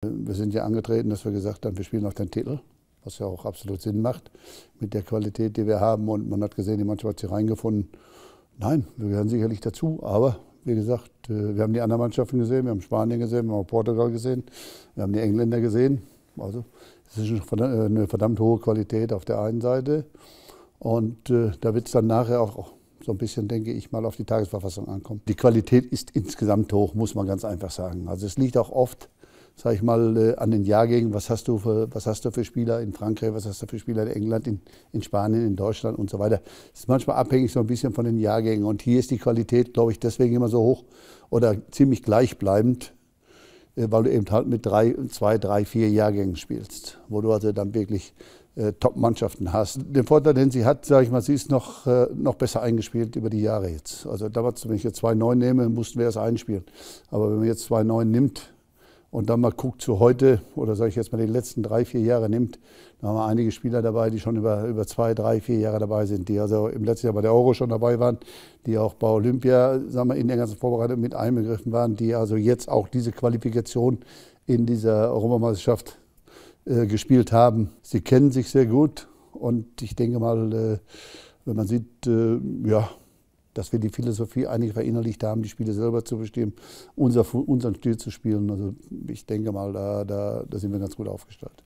Wir sind ja angetreten, dass wir gesagt haben, wir spielen auf den Titel, was ja auch absolut Sinn macht mit der Qualität, die wir haben. Und man hat gesehen, die Mannschaft hat sich reingefunden. Nein, wir gehören sicherlich dazu, aber wie gesagt, äh, wir haben die anderen Mannschaften gesehen, wir haben Spanien gesehen, wir haben Portugal gesehen, wir haben die Engländer gesehen. Also es ist äh, eine verdammt hohe Qualität auf der einen Seite. Und äh, da wird es dann nachher auch so ein bisschen, denke ich mal, auf die Tagesverfassung ankommen. Die Qualität ist insgesamt hoch, muss man ganz einfach sagen. Also es liegt auch oft sag ich mal, äh, an den Jahrgängen, was hast du für, was hast du für Spieler in Frankreich, was hast du für Spieler in England, in, in Spanien, in Deutschland und so weiter. Das ist manchmal abhängig so ein bisschen von den Jahrgängen. Und hier ist die Qualität, glaube ich, deswegen immer so hoch oder ziemlich gleichbleibend, äh, weil du eben halt mit drei, zwei, drei, vier Jahrgängen spielst, wo du also dann wirklich äh, Top-Mannschaften hast. Den Vorteil, den sie hat, sage ich mal, sie ist noch, äh, noch besser eingespielt über die Jahre jetzt. Also damals, wenn ich jetzt zwei, neun nehme, mussten wir erst einspielen. Aber wenn man jetzt zwei, neun nimmt, und dann mal guckt zu heute oder sage ich jetzt mal die letzten drei, vier Jahre nimmt, da haben wir einige Spieler dabei, die schon über, über zwei, drei, vier Jahre dabei sind, die also im letzten Jahr bei der Euro schon dabei waren, die auch bei Olympia sagen wir, in der ganzen Vorbereitung mit einbegriffen waren, die also jetzt auch diese Qualifikation in dieser Europameisterschaft äh, gespielt haben. Sie kennen sich sehr gut und ich denke mal, äh, wenn man sieht, äh, ja, dass wir die Philosophie eigentlich verinnerlicht haben, die Spiele selber zu bestimmen, unser, unseren Stil zu spielen. Also ich denke mal, da, da, da sind wir ganz gut aufgestellt.